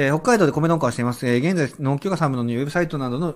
えー、北海道で米農家をしています。えー、現在、農協がサムのウェブサイトなどの、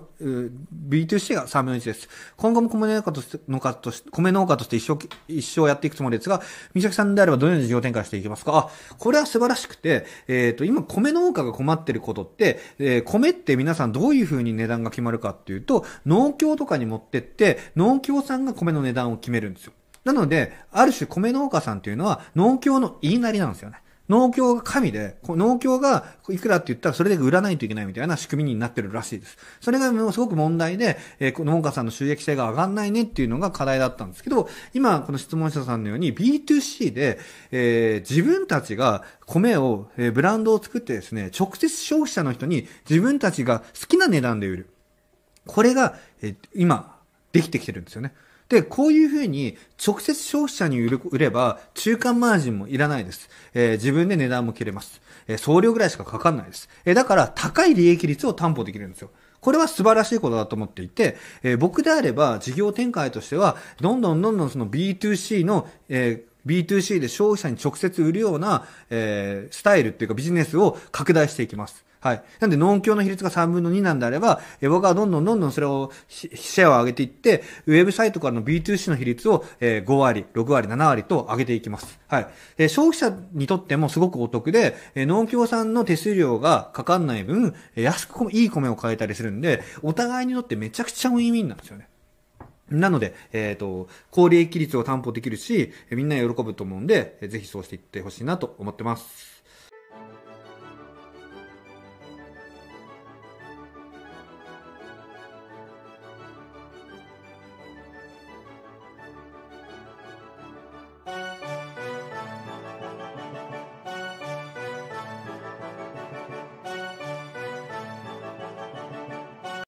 B2C がサムの置です。今後も米農家として、農家として、米農家として一生、一生やっていくつもりですが、三崎さんであればどのように事業展開していきますかあ、これは素晴らしくて、えっ、ー、と、今、米農家が困ってることって、えー、米って皆さんどういうふうに値段が決まるかっていうと、農協とかに持ってって、農協さんが米の値段を決めるんですよ。なので、ある種米農家さんっていうのは農協の言いなりなんですよね。農協が神で、農協がいくらって言ったらそれで売らないといけないみたいな仕組みになってるらしいです。それがもうすごく問題で、えー、農家さんの収益性が上がんないねっていうのが課題だったんですけど、今、この質問者さんのように B2C で、えー、自分たちが米を、えー、ブランドを作ってですね、直接消費者の人に自分たちが好きな値段で売る。これが、えー、今、できてきてるんですよね。で、こういうふうに直接消費者に売れば中間マージンもいらないです。えー、自分で値段も切れます。えー、送料ぐらいしかかかんないです。えー、だから高い利益率を担保できるんですよ。これは素晴らしいことだと思っていて、え僕であれば事業展開としては、どんどんどんどんその B2C の、え B2C で消費者に直接売るような、えー、スタイルっていうかビジネスを拡大していきます。はい。なんで、農協の比率が3分の2なんであれば、え僕はどんどんどんどんそれを、シェアを上げていって、ウェブサイトからの B2C の比率を、え5割、6割、7割と上げていきます。はい。で、消費者にとってもすごくお得で、え農協さんの手数料がかかんない分、え安くいい米を買えたりするんで、お互いにとってめちゃくちゃウィンウィンなんですよね。なので、えっ、ー、と、高利益率を担保できるし、みんな喜ぶと思うんで、ぜひそうしていってほしいなと思ってます。